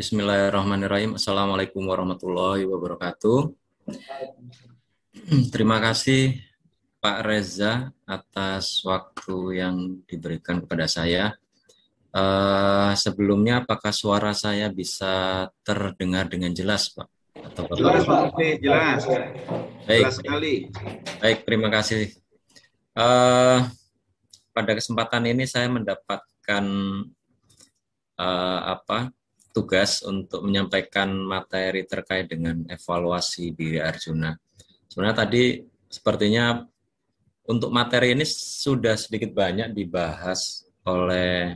Bismillahirrahmanirrahim. Assalamualaikum warahmatullahi wabarakatuh. Terima kasih Pak Reza atas waktu yang diberikan kepada saya. Uh, sebelumnya apakah suara saya bisa terdengar dengan jelas, Pak? Atau jelas, Pak. Jelas. Baik, sekali. Baik, terima kasih. Uh, pada kesempatan ini saya mendapatkan uh, apa tugas untuk menyampaikan materi terkait dengan evaluasi diri Arjuna. Sebenarnya tadi sepertinya untuk materi ini sudah sedikit banyak dibahas oleh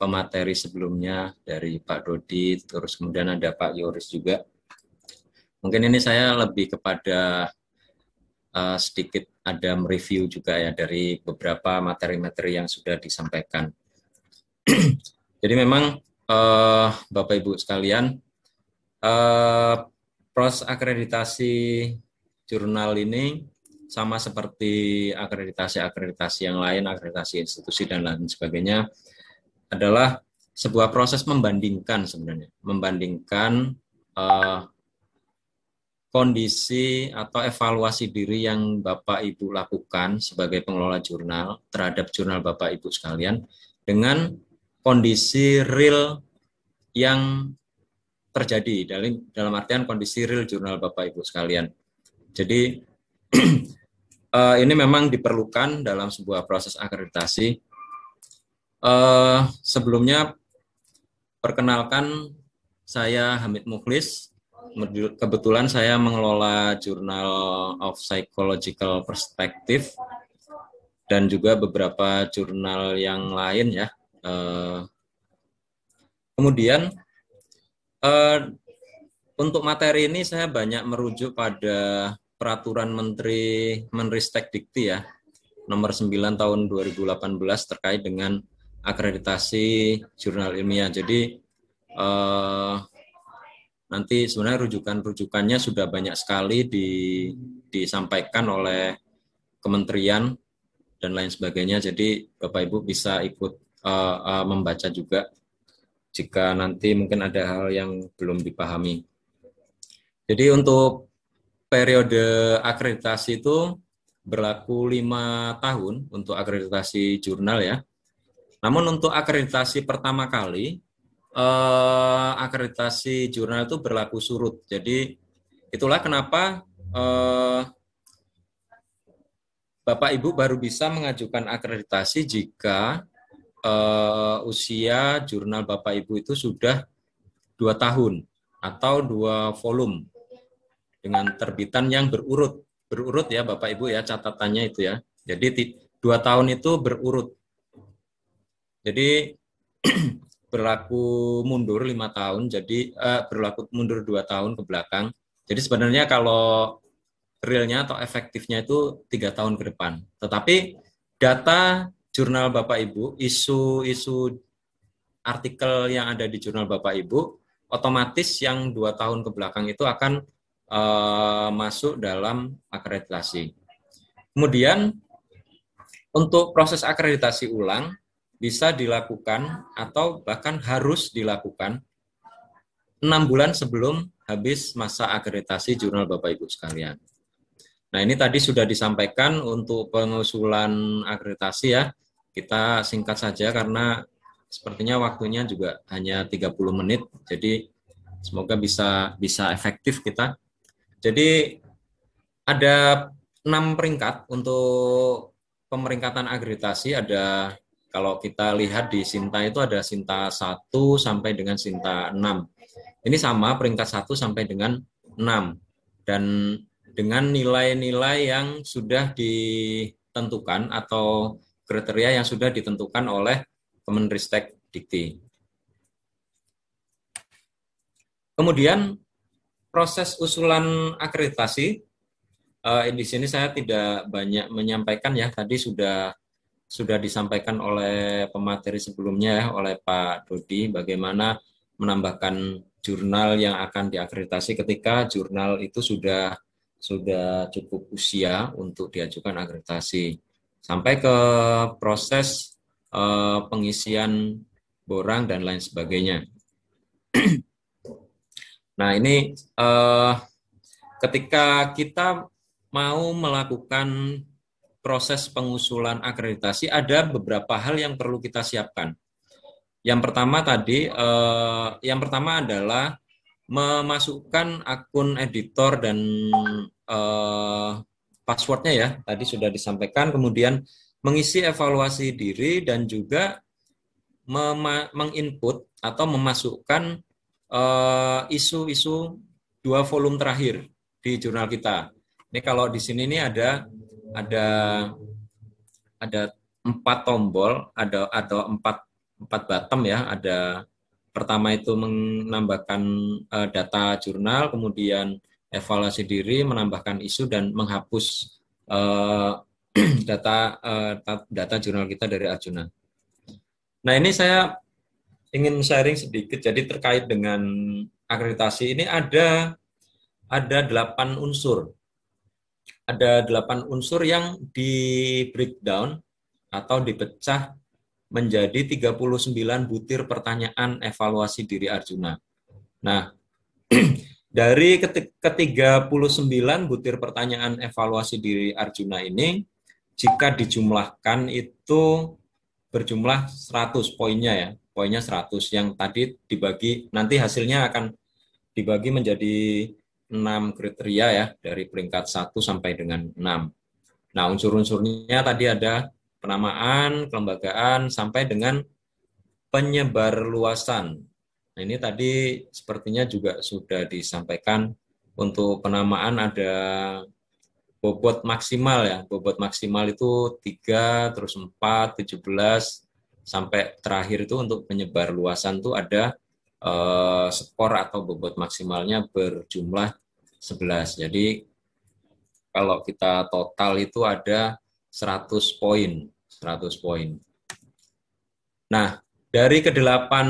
pemateri sebelumnya dari Pak Dodi, terus kemudian ada Pak Yoris juga. Mungkin ini saya lebih kepada uh, sedikit ada mereview juga ya dari beberapa materi-materi yang sudah disampaikan. Jadi memang uh, Bapak Ibu sekalian, uh, proses akreditasi jurnal ini sama seperti akreditasi-akreditasi yang lain, akreditasi institusi dan lain sebagainya adalah sebuah proses membandingkan sebenarnya, membandingkan uh, kondisi atau evaluasi diri yang Bapak Ibu lakukan sebagai pengelola jurnal terhadap jurnal Bapak Ibu sekalian dengan kondisi real yang terjadi dalam dalam artian kondisi real jurnal Bapak Ibu sekalian. Jadi eh, ini memang diperlukan dalam sebuah proses akreditasi. Eh, sebelumnya perkenalkan saya Hamid Muklis Kebetulan saya mengelola jurnal of Psychological Perspective dan juga beberapa jurnal yang lain ya Eh, kemudian eh, untuk materi ini saya banyak merujuk pada peraturan Menteri Menristek Dikti ya nomor 9 tahun 2018 terkait dengan akreditasi jurnal ilmiah. Jadi eh, nanti sebenarnya rujukan-rujukannya sudah banyak sekali di, disampaikan oleh kementerian dan lain sebagainya. Jadi Bapak Ibu bisa ikut uh, uh, membaca juga jika nanti mungkin ada hal yang belum dipahami. Jadi untuk periode akreditasi itu berlaku lima tahun untuk akreditasi jurnal ya. Namun untuk akreditasi pertama kali, eh, akreditasi jurnal itu berlaku surut. Jadi itulah kenapa eh, Bapak Ibu baru bisa mengajukan akreditasi jika uh, usia jurnal Bapak Ibu itu sudah dua tahun atau dua volume dengan terbitan yang berurut berurut ya Bapak Ibu ya catatannya itu ya. Jadi dua tahun itu berurut. Jadi berlaku mundur lima tahun, jadi eh, berlaku mundur dua tahun ke belakang. Jadi sebenarnya kalau realnya atau efektifnya itu tiga tahun ke depan. Tetapi data jurnal Bapak Ibu, isu-isu artikel yang ada di jurnal Bapak Ibu, otomatis yang dua tahun ke belakang itu akan uh, masuk dalam akreditasi. Kemudian untuk proses akreditasi ulang bisa dilakukan atau bahkan harus dilakukan enam bulan sebelum habis masa akreditasi jurnal Bapak Ibu sekalian. Nah, ini tadi sudah disampaikan untuk pengusulan akreditasi ya. Kita singkat saja karena sepertinya waktunya juga hanya 30 menit. Jadi semoga bisa bisa efektif kita. Jadi ada enam peringkat untuk pemeringkatan agregasi ada kalau kita lihat di Sinta itu ada Sinta 1 sampai dengan Sinta 6. Ini sama peringkat 1 sampai dengan 6. Dan dengan nilai-nilai yang sudah ditentukan atau kriteria yang sudah ditentukan oleh Kemenristek Dikti. Kemudian proses usulan akreditasi uh, di sini saya tidak banyak menyampaikan ya tadi sudah sudah disampaikan oleh pemateri sebelumnya ya oleh Pak Dodi bagaimana menambahkan jurnal yang akan diakreditasi ketika jurnal itu sudah sudah cukup usia untuk diajukan akreditasi sampai ke proses uh, pengisian borang dan lain sebagainya. nah ini uh, ketika kita mau melakukan proses pengusulan akreditasi ada beberapa hal yang perlu kita siapkan. Yang pertama tadi, eh, yang pertama adalah memasukkan akun editor dan eh, passwordnya ya tadi sudah disampaikan kemudian mengisi evaluasi diri dan juga menginput atau memasukkan eh, isu-isu dua volume terakhir di jurnal kita. Ini kalau di sini ini ada ada ada empat tombol, ada ada empat empat bottom ya. Ada pertama itu menambahkan uh, data jurnal, kemudian evaluasi diri, menambahkan isu dan menghapus uh, data uh, data jurnal kita dari Arjuna. Nah ini saya ingin sharing sedikit. Jadi terkait dengan akreditasi ini ada ada delapan unsur. Ada delapan unsur yang di breakdown atau dipecah menjadi 39 butir pertanyaan evaluasi diri Arjuna. Nah, Dari ke-39 butir pertanyaan evaluasi diri Arjuna ini, jika dijumlahkan itu berjumlah 100 poinnya ya. Poinnya 100 yang tadi dibagi, nanti hasilnya akan dibagi menjadi 6 kriteria ya, dari peringkat 1 sampai dengan 6. Nah, unsur-unsurnya tadi ada penamaan, kelembagaan, sampai dengan penyebar luasan Nah, ini tadi sepertinya juga sudah disampaikan untuk penamaan ada bobot maksimal ya. Bobot maksimal itu 3, terus 4, 17, sampai terakhir itu untuk penyebar luasan tuh ada eh, skor atau bobot maksimalnya berjumlah 11. Jadi kalau kita total itu ada 100 poin. 100 poin. Nah, dari kedelapan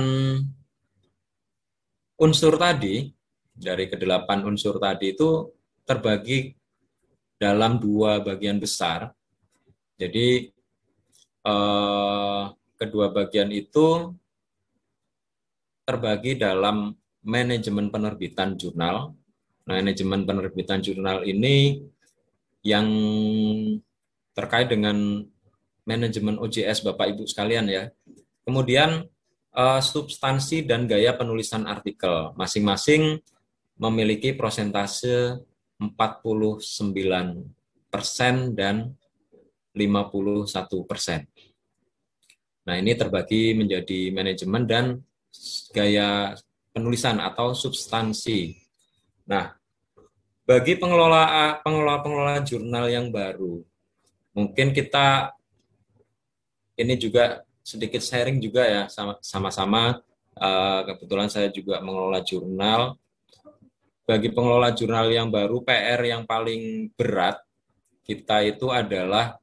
unsur tadi dari kedelapan unsur tadi itu terbagi dalam dua bagian besar. Jadi eh, kedua bagian itu terbagi dalam manajemen penerbitan jurnal. Nah, manajemen penerbitan jurnal ini yang terkait dengan manajemen OJS Bapak Ibu sekalian ya. Kemudian uh, substansi dan gaya penulisan artikel. Masing-masing memiliki prosentase 49% dan 51 persen. Nah, ini terbagi menjadi manajemen dan gaya penulisan atau substansi. Nah, bagi pengelola pengelola pengelola jurnal yang baru, mungkin kita ini juga sedikit sharing juga ya sama-sama eh, kebetulan saya juga mengelola jurnal. Bagi pengelola jurnal yang baru, PR yang paling berat kita itu adalah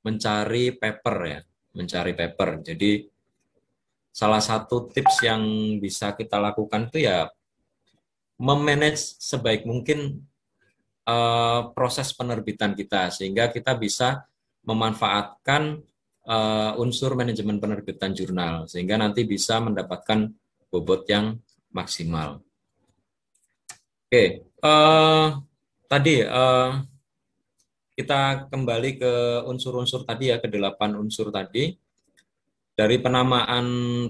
mencari paper ya, mencari paper. Jadi salah satu tips yang bisa kita lakukan itu ya memanage sebaik mungkin uh, proses penerbitan kita sehingga kita bisa memanfaatkan uh, unsur manajemen penerbitan jurnal sehingga nanti bisa mendapatkan bobot yang maksimal. Oke, okay. uh, eh, tadi uh, kita kembali ke unsur-unsur tadi ya, ke delapan unsur tadi. Dari penamaan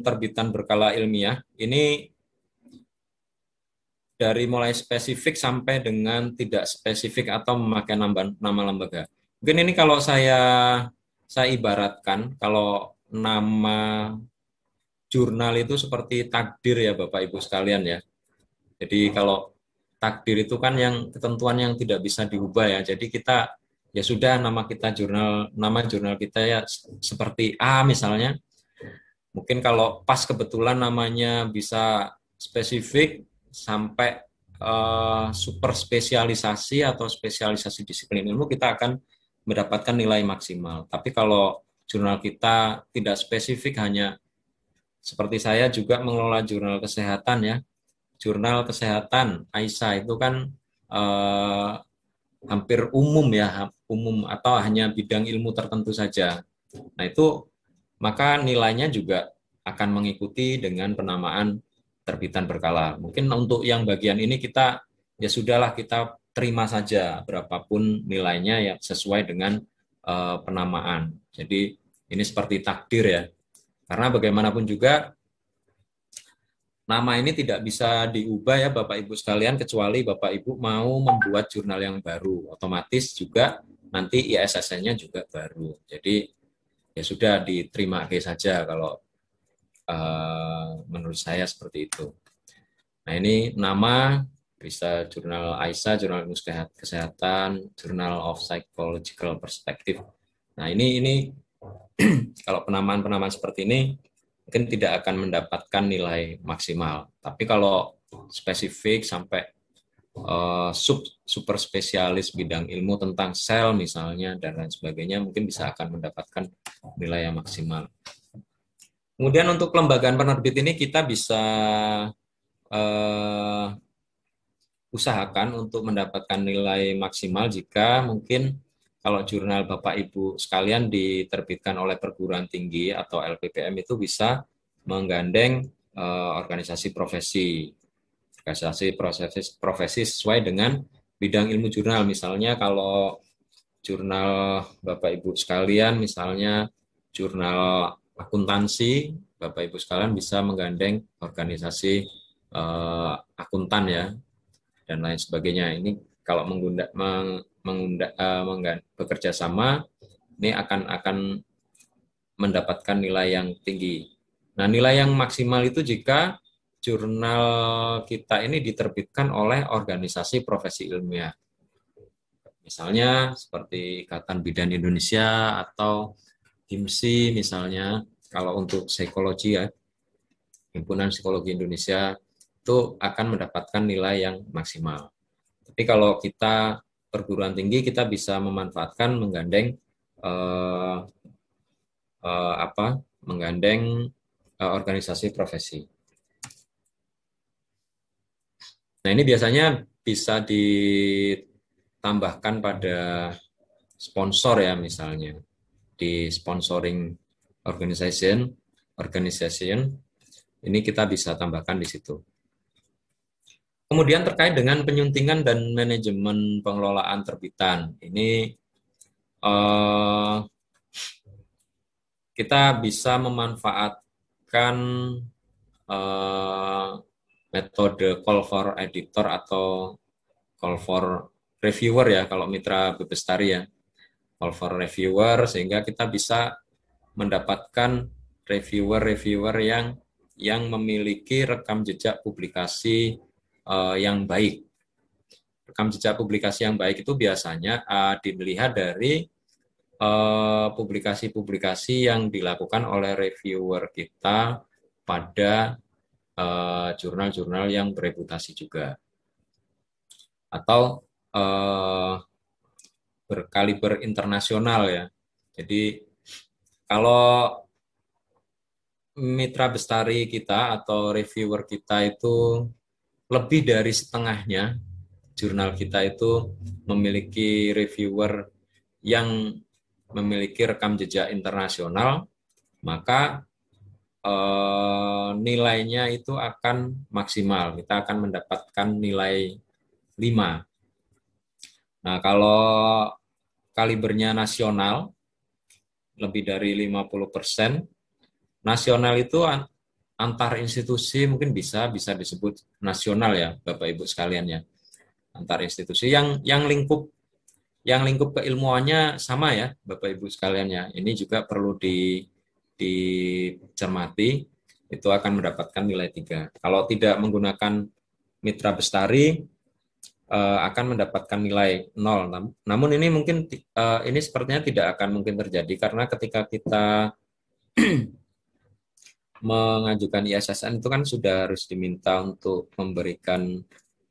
terbitan berkala ilmiah, ini dari mulai spesifik sampai dengan tidak spesifik atau memakai nama, nama lembaga. Mungkin ini kalau saya saya ibaratkan kalau nama jurnal itu seperti takdir ya Bapak Ibu sekalian ya. Jadi hmm. kalau takdir itu kan yang ketentuan yang tidak bisa diubah ya. Jadi kita ya sudah nama kita jurnal nama jurnal kita ya seperti A misalnya. Mungkin kalau pas kebetulan namanya bisa spesifik sampai uh, super spesialisasi atau spesialisasi disiplin ilmu kita akan mendapatkan nilai maksimal. Tapi kalau jurnal kita tidak spesifik hanya seperti saya juga mengelola jurnal kesehatan ya. Jurnal kesehatan AISA itu kan eh, hampir umum ya, umum atau hanya bidang ilmu tertentu saja. Nah, itu maka nilainya juga akan mengikuti dengan penamaan terbitan berkala. Mungkin untuk yang bagian ini kita ya sudahlah kita terima saja berapapun nilainya yang sesuai dengan uh, penamaan. Jadi ini seperti takdir ya. Karena bagaimanapun juga nama ini tidak bisa diubah ya Bapak Ibu sekalian kecuali Bapak Ibu mau membuat jurnal yang baru. Otomatis juga nanti ISSN-nya juga baru. Jadi ya sudah diterima aja saja kalau uh, menurut saya seperti itu. Nah ini nama bisa jurnal AISA, jurnal ilmu kesehatan, jurnal of psychological perspective. Nah ini ini kalau penamaan-penamaan seperti ini mungkin tidak akan mendapatkan nilai maksimal. Tapi kalau spesifik sampai uh, sub super spesialis bidang ilmu tentang sel misalnya dan lain sebagainya mungkin bisa akan mendapatkan nilai yang maksimal. Kemudian untuk lembagaan penerbit ini kita bisa uh, usahakan untuk mendapatkan nilai maksimal jika mungkin kalau jurnal Bapak Ibu sekalian diterbitkan oleh perguruan tinggi atau LPPM itu bisa menggandeng eh, organisasi profesi. Organisasi profesi, profesi sesuai dengan bidang ilmu jurnal. Misalnya kalau jurnal Bapak Ibu sekalian misalnya jurnal akuntansi, Bapak Ibu sekalian bisa menggandeng organisasi eh, akuntan ya, dan lain sebagainya. Ini kalau menggunda, meng, mengunda, uh, menggan, bekerja sama, ini akan akan mendapatkan nilai yang tinggi. Nah, nilai yang maksimal itu jika jurnal kita ini diterbitkan oleh organisasi profesi ilmiah. Misalnya seperti Ikatan Bidan Indonesia atau HIMSI misalnya, kalau untuk psikologi ya, Himpunan Psikologi Indonesia, itu akan mendapatkan nilai yang maksimal. Tapi kalau kita perguruan tinggi kita bisa memanfaatkan menggandeng eh, eh, apa? menggandeng eh, organisasi profesi. Nah, ini biasanya bisa ditambahkan pada sponsor ya misalnya di sponsoring organization organization ini kita bisa tambahkan di situ. Kemudian terkait dengan penyuntingan dan manajemen pengelolaan terbitan, ini eh, kita bisa memanfaatkan eh, metode call for editor atau call for reviewer ya kalau mitra bebestari ya call for reviewer sehingga kita bisa mendapatkan reviewer-reviewer yang yang memiliki rekam jejak publikasi uh, yang baik. Rekam jejak publikasi yang baik itu biasanya uh, dilihat dari publikasi eh, publikasi-publikasi yang dilakukan oleh reviewer kita pada jurnal-jurnal uh, yang bereputasi juga. Atau uh, berkaliber internasional ya. Jadi kalau mitra bestari kita atau reviewer kita itu lebih dari setengahnya jurnal kita itu memiliki reviewer yang memiliki rekam jejak internasional, maka eh, nilainya itu akan maksimal. Kita akan mendapatkan nilai 5. Nah, kalau kalibernya nasional, lebih dari 50 persen, nasional itu antar institusi mungkin bisa bisa disebut nasional ya Bapak Ibu sekalian ya antar institusi yang yang lingkup yang lingkup keilmuannya sama ya Bapak Ibu sekalian ya ini juga perlu di dicermati itu akan mendapatkan nilai tiga kalau tidak menggunakan mitra bestari eh, akan mendapatkan nilai nol namun ini mungkin eh, ini sepertinya tidak akan mungkin terjadi karena ketika kita mengajukan ISSN itu kan sudah harus diminta untuk memberikan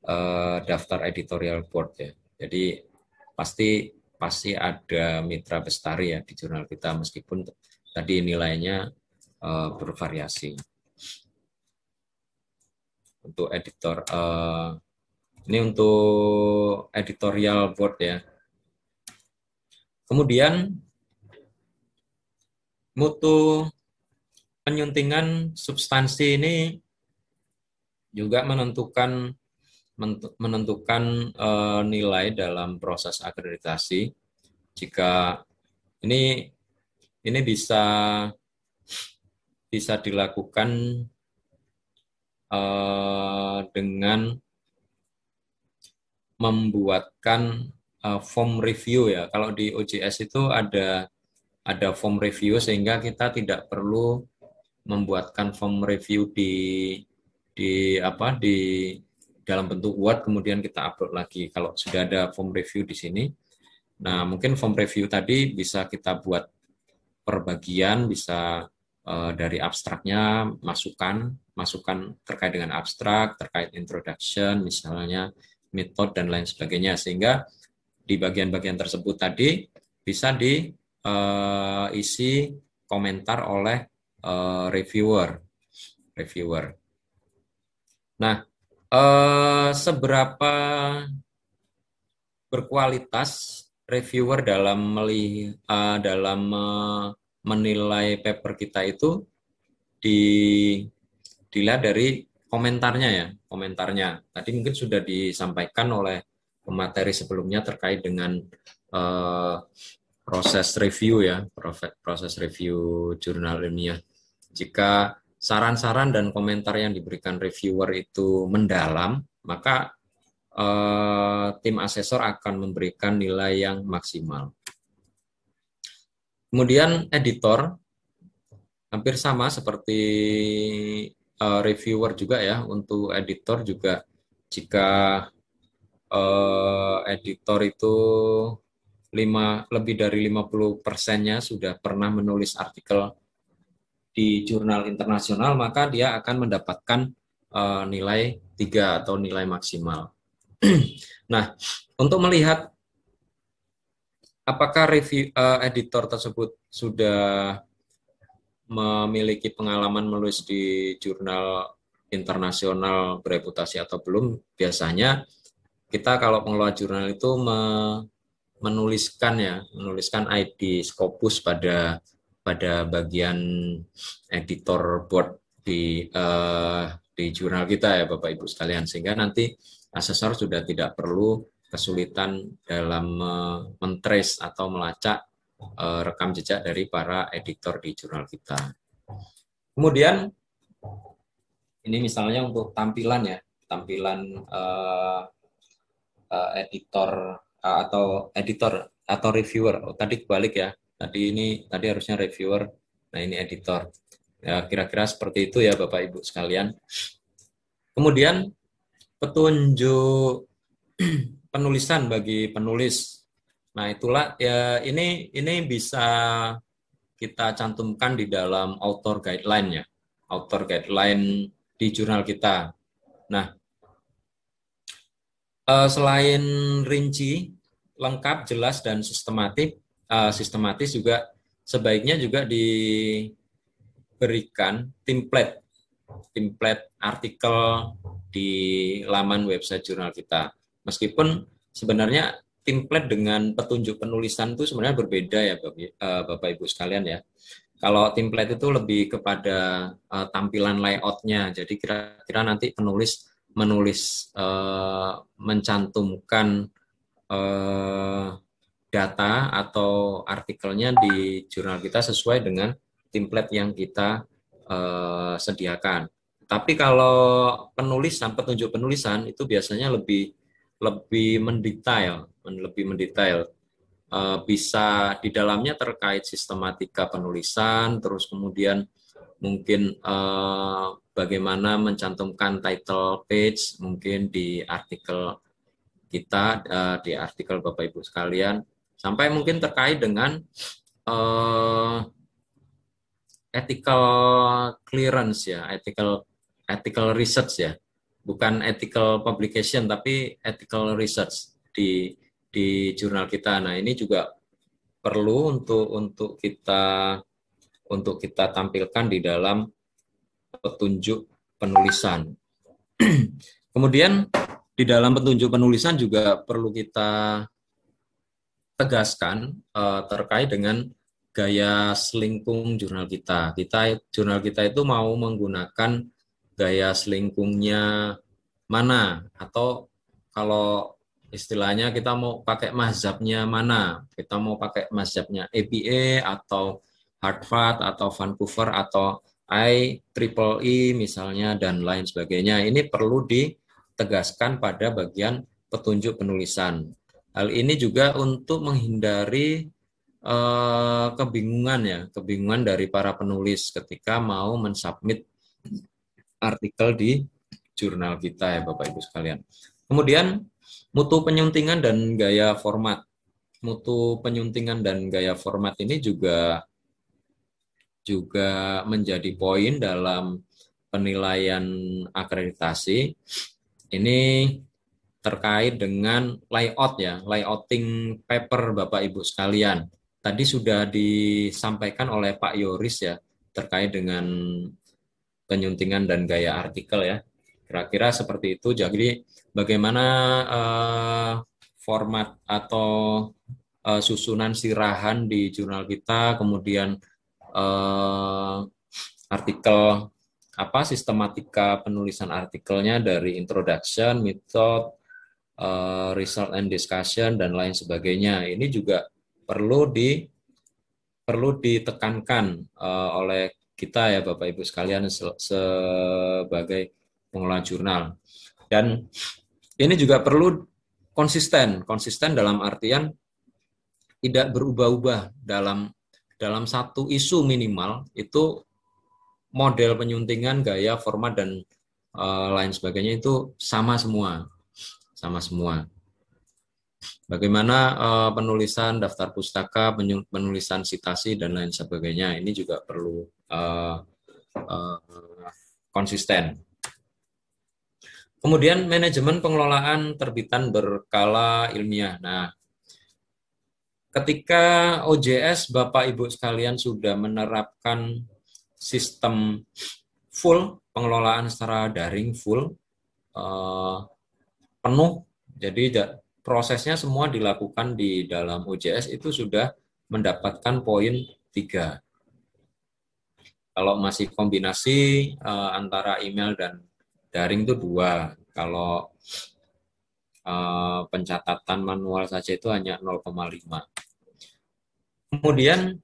uh, daftar editorial board ya. Jadi pasti pasti ada mitra bestari ya di jurnal kita meskipun tadi nilainya uh, bervariasi. Untuk editor uh, ini untuk editorial board ya. Kemudian mutu penyuntingan substansi ini juga menentukan menentukan uh, nilai dalam proses akreditasi. Jika ini ini bisa bisa dilakukan uh, dengan membuatkan uh, form review ya. Kalau di OJS itu ada ada form review sehingga kita tidak perlu membuatkan form review di di apa di dalam bentuk Word kemudian kita upload lagi. Kalau sudah ada form review di sini, nah mungkin form review tadi bisa kita buat perbagian, bisa uh, dari abstraknya masukan, masukan terkait dengan abstrak, terkait introduction, misalnya metode dan lain sebagainya, sehingga di bagian-bagian tersebut tadi bisa diisi eh, uh, komentar oleh uh, reviewer reviewer. Nah, uh, seberapa berkualitas reviewer dalam meli, uh, dalam menilai paper kita itu di dilihat dari komentarnya ya, komentarnya. Tadi mungkin sudah disampaikan oleh pemateri sebelumnya terkait dengan uh, proses review ya, proses review jurnal ilmiah. Jika saran-saran dan komentar yang diberikan reviewer itu mendalam, maka eh, tim asesor akan memberikan nilai yang maksimal. Kemudian editor hampir sama seperti eh, reviewer juga ya untuk editor juga jika eh, editor itu 5 lebih dari 50 persennya sudah pernah menulis artikel di jurnal internasional maka dia akan mendapatkan uh, nilai 3 atau nilai maksimal. nah, untuk melihat apakah review uh, editor tersebut sudah memiliki pengalaman menulis di jurnal internasional bereputasi atau belum, biasanya kita kalau pengelola jurnal itu menuliskan ya, menuliskan ID Scopus pada pada bagian editor board di uh, di jurnal kita ya Bapak Ibu sekalian sehingga nanti asesor sudah tidak perlu kesulitan dalam uh, mentrace atau melacak uh, rekam jejak dari para editor di jurnal kita. Kemudian ini misalnya untuk tampilan ya, tampilan uh, uh, editor uh, atau editor atau reviewer. Oh, tadi kebalik ya, Tadi ini tadi harusnya reviewer, nah ini editor. Ya, kira-kira seperti itu ya Bapak Ibu sekalian. Kemudian petunjuk penulisan bagi penulis. Nah, itulah ya ini ini bisa kita cantumkan di dalam author guideline ya. Author guideline di jurnal kita. Nah, eh, selain rinci, lengkap, jelas dan sistematik, uh, sistematis juga sebaiknya juga diberikan template template artikel di laman website jurnal kita. Meskipun sebenarnya template dengan petunjuk penulisan itu sebenarnya berbeda ya eh, Bapak Ibu sekalian ya. Kalau template itu lebih kepada uh, tampilan layoutnya, jadi kira-kira nanti penulis menulis uh, mencantumkan uh, data atau artikelnya di jurnal kita sesuai dengan template yang kita uh, sediakan. Tapi kalau penulis penulisan, petunjuk penulisan itu biasanya lebih lebih mendetail, lebih mendetail. Uh, bisa di dalamnya terkait sistematika penulisan, terus kemudian mungkin uh, bagaimana mencantumkan title page mungkin di artikel kita, uh, di artikel Bapak Ibu sekalian sampai mungkin terkait dengan uh, ethical clearance ya, ethical ethical research ya, bukan ethical publication tapi ethical research di di jurnal kita. Nah ini juga perlu untuk untuk kita untuk kita tampilkan di dalam petunjuk penulisan. Kemudian di dalam petunjuk penulisan juga perlu kita tegaskan uh, terkait dengan gaya selingkung jurnal kita. Kita jurnal kita itu mau menggunakan gaya selingkungnya mana atau kalau istilahnya kita mau pakai mazhabnya mana? Kita mau pakai mazhabnya APA atau Harvard atau Vancouver atau I Triple E misalnya dan lain sebagainya. Ini perlu ditegaskan pada bagian petunjuk penulisan. Hal ini juga untuk menghindari uh, kebingungan ya, kebingungan dari para penulis ketika mau mensubmit artikel di jurnal kita ya Bapak Ibu sekalian. Kemudian mutu penyuntingan dan gaya format. Mutu penyuntingan dan gaya format ini juga juga menjadi poin dalam penilaian akreditasi. Ini terkait dengan layout ya, layouting paper Bapak Ibu sekalian. Tadi sudah disampaikan oleh Pak Yoris ya terkait dengan penyuntingan dan gaya artikel ya. Kira-kira seperti itu. Jadi bagaimana eh, format atau eh, susunan sirahan di jurnal kita, kemudian eh, artikel apa sistematika penulisan artikelnya dari introduction, method, Eh, result and discussion dan lain sebagainya. Ini juga perlu di perlu ditekankan uh, oleh kita ya Bapak Ibu sekalian se sebagai pengelola jurnal. Dan ini juga perlu konsisten, konsisten dalam artian tidak berubah-ubah dalam dalam satu isu minimal itu model penyuntingan, gaya, format dan uh, lain sebagainya itu sama semua sama semua. Bagaimana uh, penulisan daftar pustaka, penulisan sitasi dan lain sebagainya ini juga perlu uh, uh, konsisten. Kemudian manajemen pengelolaan terbitan berkala ilmiah. Nah, ketika OJS Bapak Ibu sekalian sudah menerapkan sistem full pengelolaan secara daring full, penuh. Jadi prosesnya semua dilakukan di dalam OJS itu sudah mendapatkan poin 3. Kalau masih kombinasi uh, antara email dan daring itu dua. Kalau uh, pencatatan manual saja itu hanya 0,5. Kemudian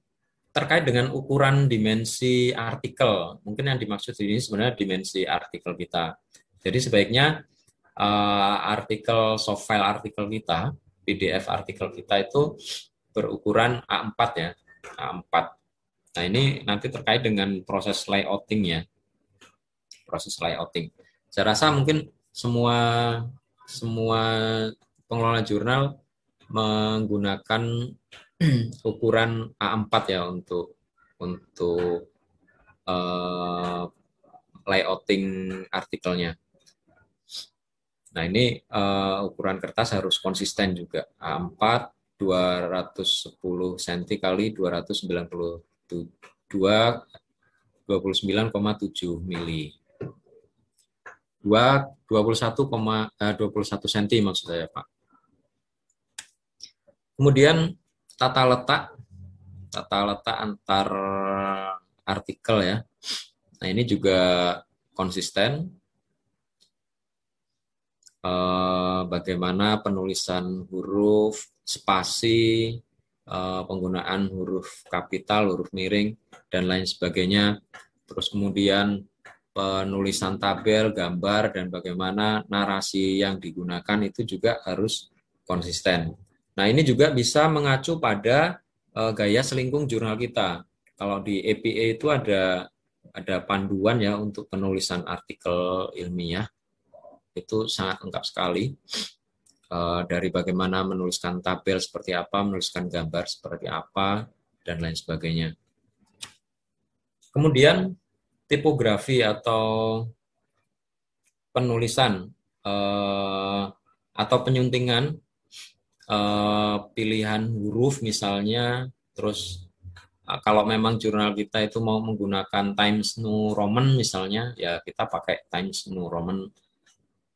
terkait dengan ukuran dimensi artikel. Mungkin yang dimaksud ini sebenarnya dimensi artikel kita. Jadi sebaiknya uh, artikel soft file artikel kita, PDF artikel kita itu berukuran A4 ya, A4. Nah ini nanti terkait dengan proses layouting ya, proses layouting. Saya rasa mungkin semua semua pengelola jurnal menggunakan ukuran A4 ya untuk untuk uh, layouting artikelnya. Nah ini uh, ukuran kertas harus konsisten juga. A4 210 cm kali 292 29,7 mili. 2 21, uh, 21 cm maksud saya Pak. Kemudian tata letak tata letak antar artikel ya. Nah, ini juga konsisten eh, bagaimana penulisan huruf, spasi, eh, penggunaan huruf kapital, huruf miring, dan lain sebagainya. Terus kemudian penulisan tabel, gambar, dan bagaimana narasi yang digunakan itu juga harus konsisten. Nah ini juga bisa mengacu pada eh, gaya selingkung jurnal kita. Kalau di APA itu ada ada panduan ya untuk penulisan artikel ilmiah itu sangat lengkap sekali eh, dari bagaimana menuliskan tabel seperti apa, menuliskan gambar seperti apa, dan lain sebagainya. Kemudian tipografi atau penulisan eh, atau penyuntingan eh, pilihan huruf misalnya, terus kalau memang jurnal kita itu mau menggunakan Times New Roman misalnya, ya kita pakai Times New Roman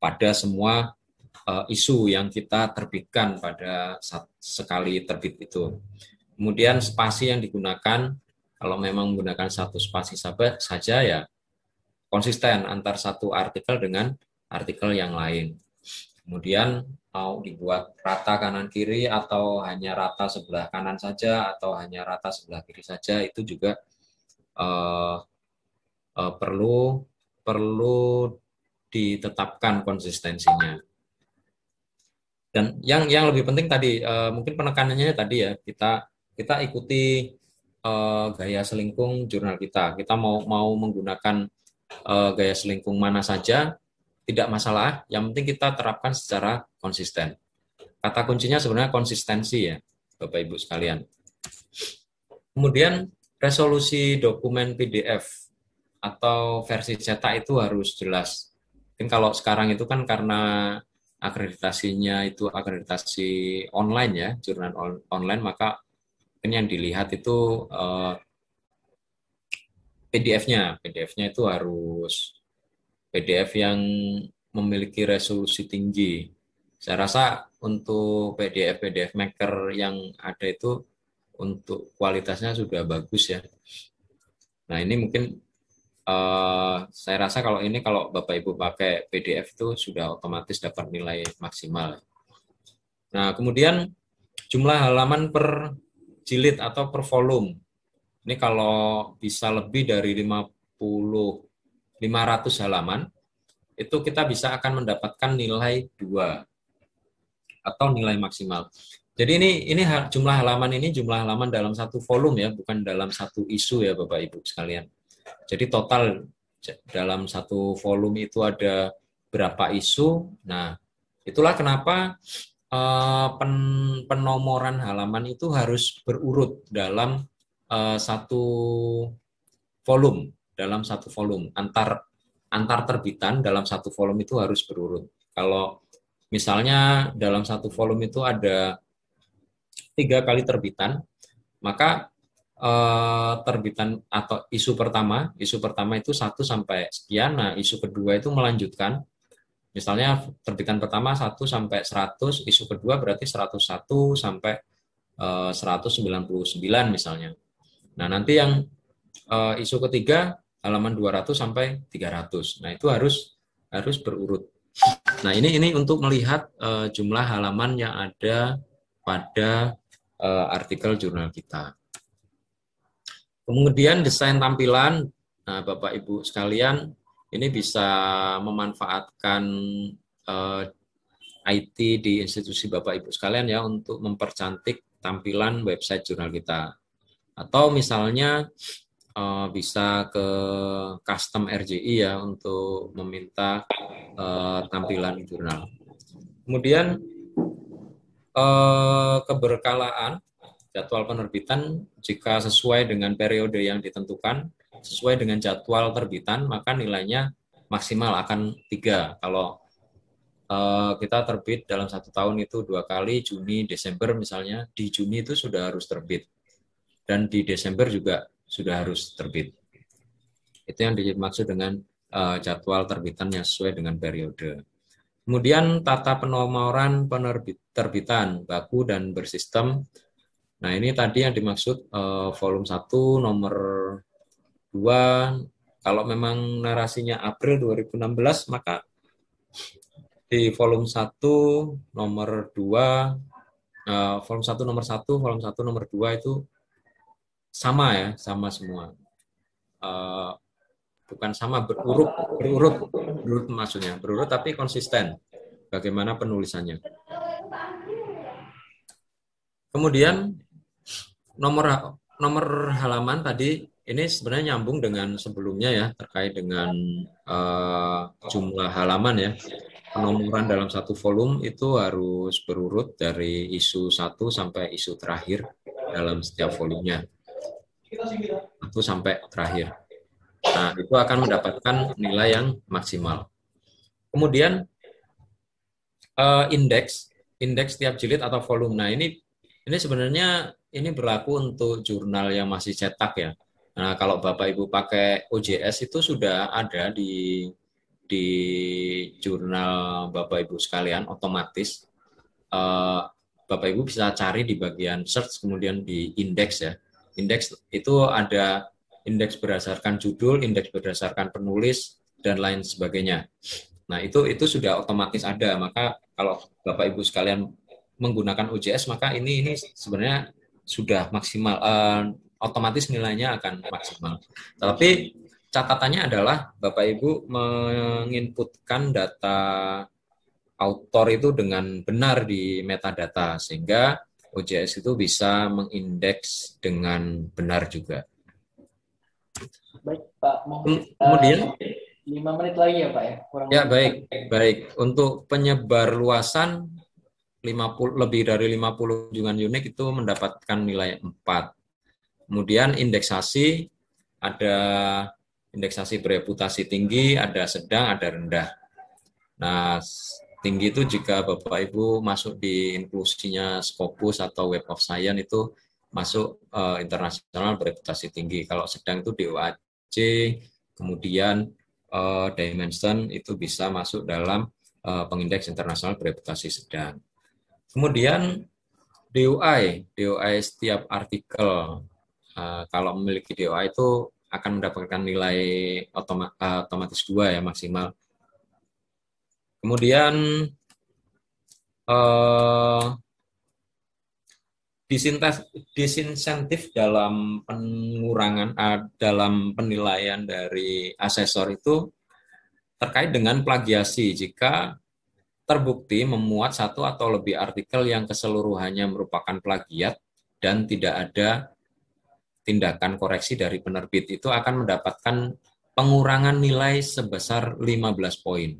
pada semua uh, isu yang kita terbitkan pada saat sekali terbit itu. Kemudian spasi yang digunakan, kalau memang menggunakan satu spasi saja ya konsisten antar satu artikel dengan artikel yang lain. Kemudian mau dibuat rata kanan kiri atau hanya rata sebelah kanan saja atau hanya rata sebelah kiri saja itu juga uh, uh, perlu perlu ditetapkan konsistensinya. Dan yang yang lebih penting tadi uh, mungkin penekanannya tadi ya kita kita ikuti uh, gaya selingkung jurnal kita. Kita mau mau menggunakan uh, gaya selingkung mana saja tidak masalah. Yang penting kita terapkan secara konsisten. Kata kuncinya sebenarnya konsistensi ya Bapak Ibu sekalian. Kemudian resolusi dokumen PDF atau versi cetak itu harus jelas Mungkin kalau sekarang itu kan karena akreditasinya itu akreditasi online ya, jurnal online, maka mungkin yang dilihat itu eh, PDF-nya. PDF-nya itu harus PDF yang memiliki resolusi tinggi. Saya rasa untuk PDF PDF maker yang ada itu untuk kualitasnya sudah bagus ya. Nah, ini mungkin Uh, saya rasa kalau ini kalau Bapak Ibu pakai PDF itu sudah otomatis dapat nilai maksimal. Nah, kemudian jumlah halaman per jilid atau per volume. Ini kalau bisa lebih dari 50 500 halaman itu kita bisa akan mendapatkan nilai 2 atau nilai maksimal. Jadi ini ini jumlah halaman ini jumlah halaman dalam satu volume ya, bukan dalam satu isu ya Bapak Ibu sekalian. Jadi total dalam satu volume itu ada berapa isu. Nah, itulah kenapa eh, pen, penomoran halaman itu harus berurut dalam eh, satu volume, dalam satu volume antar antar terbitan dalam satu volume itu harus berurut. Kalau misalnya dalam satu volume itu ada tiga kali terbitan, maka eh, terbitan atau isu pertama, isu pertama itu satu sampai sekian, nah isu kedua itu melanjutkan. Misalnya terbitan pertama satu sampai seratus, isu kedua berarti seratus satu sampai eh, seratus sembilan puluh sembilan misalnya. Nah, nanti yang eh, isu ketiga halaman dua ratus sampai tiga ratus, Nah, itu harus harus berurut. Nah, ini ini untuk melihat eh, jumlah halaman yang ada pada uh, artikel jurnal kita. Kemudian desain tampilan, nah Bapak Ibu sekalian, ini bisa memanfaatkan eh, IT di institusi Bapak Ibu sekalian ya untuk mempercantik tampilan website jurnal kita. Atau misalnya eh, bisa ke custom RJI ya untuk meminta eh, tampilan jurnal. Kemudian eh, keberkalaan jadwal penerbitan jika sesuai dengan periode yang ditentukan, sesuai dengan jadwal terbitan, maka nilainya maksimal akan tiga. Kalau uh, kita terbit dalam satu tahun itu dua kali, Juni, Desember misalnya, di Juni itu sudah harus terbit. Dan di Desember juga sudah harus terbit. Itu yang dimaksud dengan uh, jadwal terbitannya sesuai dengan periode. Kemudian tata penomoran penerbit terbitan baku dan bersistem Nah, ini tadi yang dimaksud uh, volume 1 nomor 2 kalau memang narasinya April 2016 maka di volume 1 nomor 2 uh, eh, volume 1 nomor 1 volume 1 nomor 2 itu sama ya, sama semua. Uh, bukan sama berurut berurut berurut maksudnya berurut tapi konsisten bagaimana penulisannya kemudian nomor nomor halaman tadi ini sebenarnya nyambung dengan sebelumnya ya terkait dengan uh, jumlah halaman ya. Penomoran dalam satu volume itu harus berurut dari isu satu sampai isu terakhir dalam setiap volumenya. Satu sampai terakhir. Nah, itu akan mendapatkan nilai yang maksimal. Kemudian uh, indeks, indeks tiap jilid atau volume. Nah, ini ini sebenarnya ini berlaku untuk jurnal yang masih cetak ya. Nah, kalau Bapak Ibu pakai OJS itu sudah ada di di jurnal Bapak Ibu sekalian otomatis uh, Bapak Ibu bisa cari di bagian search kemudian di indeks ya. Indeks itu ada indeks berdasarkan judul, indeks berdasarkan penulis dan lain sebagainya. Nah, itu itu sudah otomatis ada. Maka kalau Bapak Ibu sekalian menggunakan OJS maka ini ini sebenarnya sudah maksimal uh, otomatis nilainya akan maksimal. Tapi catatannya adalah Bapak Ibu menginputkan data autor itu dengan benar di metadata sehingga OJS itu bisa mengindeks dengan benar juga. Baik Pak, mungkin kemudian lima menit lagi ya Pak ya. Kurang ya baik, baik. Untuk penyebar luasan 50 lebih dari 50 kunjungan unik itu mendapatkan nilai 4. Kemudian indeksasi ada indeksasi bereputasi tinggi, ada sedang, ada rendah. Nah, tinggi itu jika Bapak Ibu masuk di inklusinya Scopus atau Web of Science itu masuk uh, internasional bereputasi tinggi. Kalau sedang itu doaj, kemudian uh, Dimension itu bisa masuk dalam uh, pengindeks internasional bereputasi sedang. Kemudian DOI, DOI setiap artikel uh, kalau memiliki DOI itu akan mendapatkan nilai otoma, uh, otomatis dua ya maksimal. Kemudian uh, disintas, disinsentif dalam pengurangan uh, dalam penilaian dari asesor itu terkait dengan plagiasi jika terbukti memuat satu atau lebih artikel yang keseluruhannya merupakan plagiat dan tidak ada tindakan koreksi dari penerbit itu akan mendapatkan pengurangan nilai sebesar 15 poin.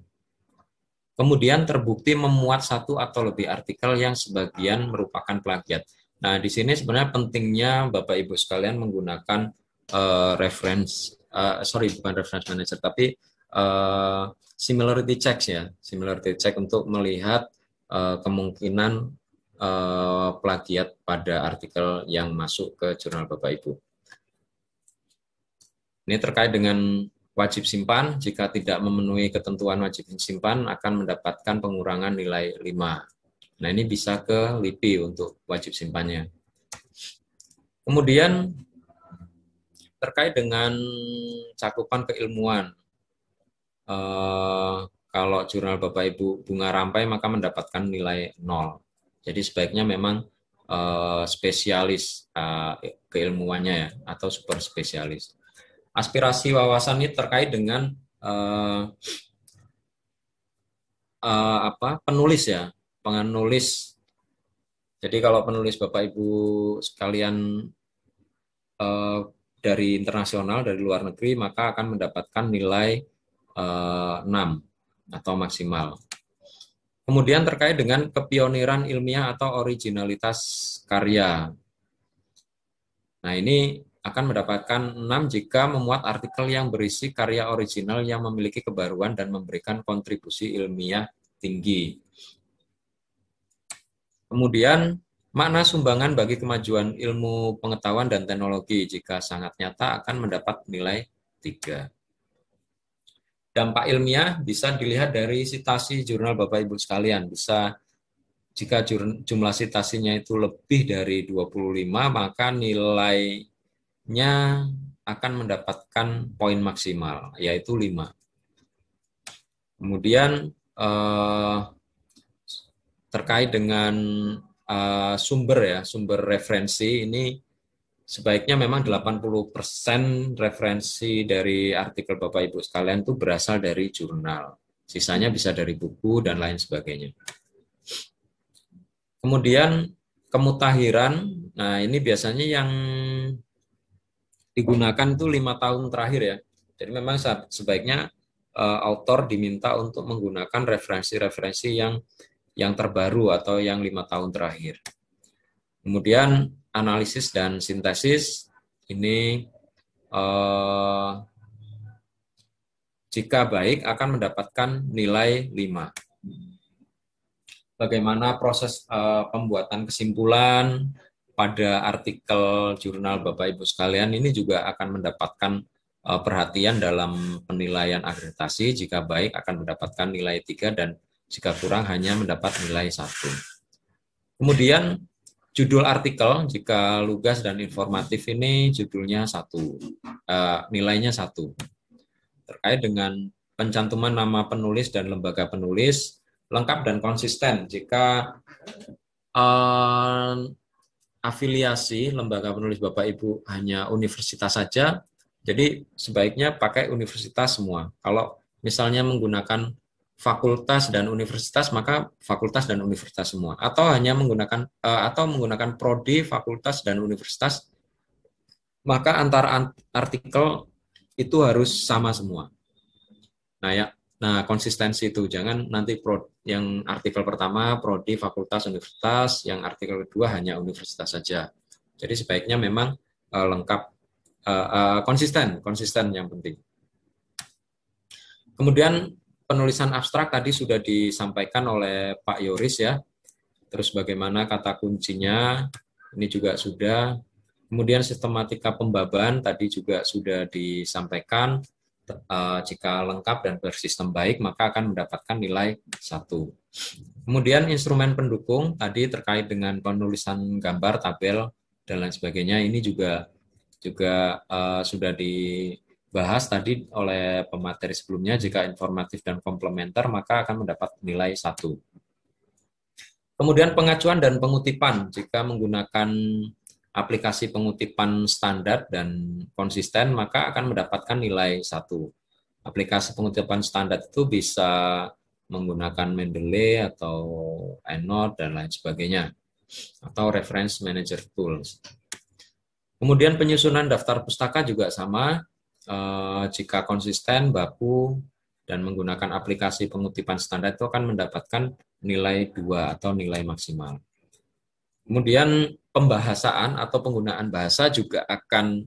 Kemudian terbukti memuat satu atau lebih artikel yang sebagian merupakan plagiat. Nah, di sini sebenarnya pentingnya Bapak Ibu sekalian menggunakan uh, reference uh, sorry bukan reference manager tapi Eh, similarity checks ya, similarity check untuk melihat uh, kemungkinan uh, plagiat pada artikel yang masuk ke jurnal Bapak Ibu. Ini terkait dengan wajib simpan, jika tidak memenuhi ketentuan wajib simpan akan mendapatkan pengurangan nilai 5. Nah, ini bisa ke LIPI untuk wajib simpannya. Kemudian terkait dengan cakupan keilmuan. Eh, kalau jurnal Bapak Ibu bunga rampai maka mendapatkan nilai nol. Jadi sebaiknya memang eh, spesialis eh, keilmuannya ya atau super spesialis. Aspirasi wawasan ini terkait dengan apa penulis ya penulis. Jadi kalau penulis Bapak Ibu sekalian dari internasional dari luar negeri maka akan mendapatkan nilai 6 eh, atau maksimal. Kemudian terkait dengan kepioniran ilmiah atau originalitas karya. Nah, ini akan mendapatkan 6 jika memuat artikel yang berisi karya original yang memiliki kebaruan dan memberikan kontribusi ilmiah tinggi. Kemudian, makna sumbangan bagi kemajuan ilmu pengetahuan dan teknologi jika sangat nyata akan mendapat nilai 3 dampak ilmiah bisa dilihat dari sitasi jurnal Bapak Ibu sekalian. Bisa jika jumlah sitasinya itu lebih dari 25, maka nilainya akan mendapatkan poin maksimal, yaitu 5. Kemudian eh, terkait dengan eh, sumber ya, sumber referensi ini sebaiknya memang 80% referensi dari artikel Bapak Ibu sekalian itu berasal dari jurnal. Sisanya bisa dari buku dan lain sebagainya. Kemudian kemutahiran, nah ini biasanya yang digunakan itu lima tahun terakhir ya. Jadi memang sebaiknya uh, autor diminta untuk menggunakan referensi-referensi yang yang terbaru atau yang lima tahun terakhir. Kemudian analisis dan sintesis ini eh, jika baik akan mendapatkan nilai 5. Bagaimana proses eh, pembuatan kesimpulan pada artikel jurnal Bapak Ibu sekalian ini juga akan mendapatkan eh, perhatian dalam penilaian akreditasi Jika baik akan mendapatkan nilai 3 dan jika kurang hanya mendapat nilai 1. Kemudian judul artikel jika lugas dan informatif ini judulnya satu uh, nilainya satu terkait dengan pencantuman nama penulis dan lembaga penulis lengkap dan konsisten jika uh, afiliasi lembaga penulis bapak ibu hanya universitas saja jadi sebaiknya pakai universitas semua kalau misalnya menggunakan fakultas dan universitas maka fakultas dan universitas semua atau hanya menggunakan eh, atau menggunakan prodi fakultas dan universitas maka antara artikel itu harus sama semua. Nah ya, nah konsistensi itu jangan nanti pro, yang artikel pertama prodi fakultas universitas, yang artikel kedua hanya universitas saja. Jadi sebaiknya memang uh, lengkap uh, uh, konsisten, konsisten yang penting. Kemudian penulisan abstrak tadi sudah disampaikan oleh Pak Yoris ya. Terus bagaimana kata kuncinya, ini juga sudah. Kemudian sistematika pembaban tadi juga sudah disampaikan. Eh, jika lengkap dan bersistem baik, maka akan mendapatkan nilai satu. Kemudian instrumen pendukung tadi terkait dengan penulisan gambar, tabel, dan lain sebagainya. Ini juga juga uh, sudah di bahas tadi oleh pemateri sebelumnya, jika informatif dan komplementer, maka akan mendapat nilai satu. Kemudian pengacuan dan pengutipan, jika menggunakan aplikasi pengutipan standar dan konsisten, maka akan mendapatkan nilai satu. Aplikasi pengutipan standar itu bisa menggunakan Mendeley atau Endnote dan lain sebagainya, atau Reference Manager Tools. Kemudian penyusunan daftar pustaka juga sama, eh, jika konsisten, baku, dan menggunakan aplikasi pengutipan standar itu akan mendapatkan nilai 2 atau nilai maksimal. Kemudian pembahasaan atau penggunaan bahasa juga akan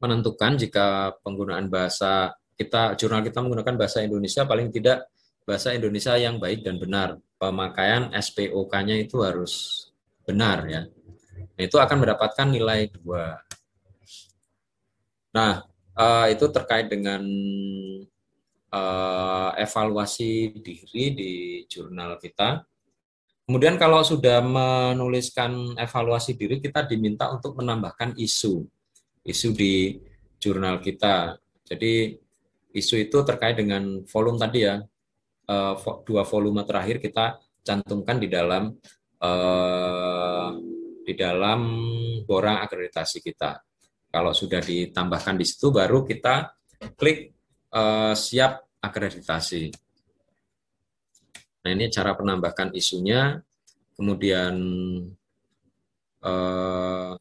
menentukan jika penggunaan bahasa kita jurnal kita menggunakan bahasa Indonesia paling tidak bahasa Indonesia yang baik dan benar. Pemakaian SPOK-nya itu harus benar ya. Nah, itu akan mendapatkan nilai dua. Nah, uh, itu terkait dengan uh, evaluasi diri di jurnal kita. Kemudian kalau sudah menuliskan evaluasi diri, kita diminta untuk menambahkan isu. Isu di jurnal kita. Jadi isu itu terkait dengan volume tadi ya. Uh, dua volume terakhir kita cantumkan di dalam uh, di dalam borang akreditasi kita. Kalau sudah ditambahkan di situ, baru kita klik uh, siap akreditasi. Nah, ini cara penambahkan isunya, kemudian uh,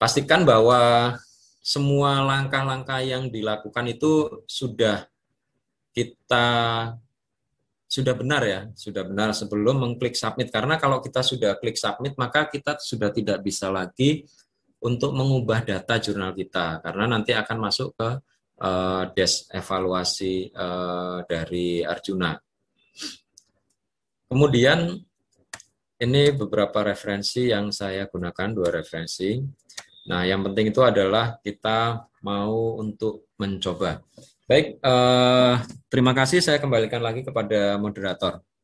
pastikan bahwa semua langkah-langkah yang dilakukan itu sudah kita sudah benar ya, sudah benar sebelum mengklik submit. Karena kalau kita sudah klik submit, maka kita sudah tidak bisa lagi untuk mengubah data jurnal kita, karena nanti akan masuk ke uh, eh, desk evaluasi uh, dari Arjuna. Kemudian ini beberapa referensi yang saya gunakan, dua referensi. Nah, yang penting itu adalah kita mau untuk mencoba. Baik, eh, terima kasih. Saya kembalikan lagi kepada moderator.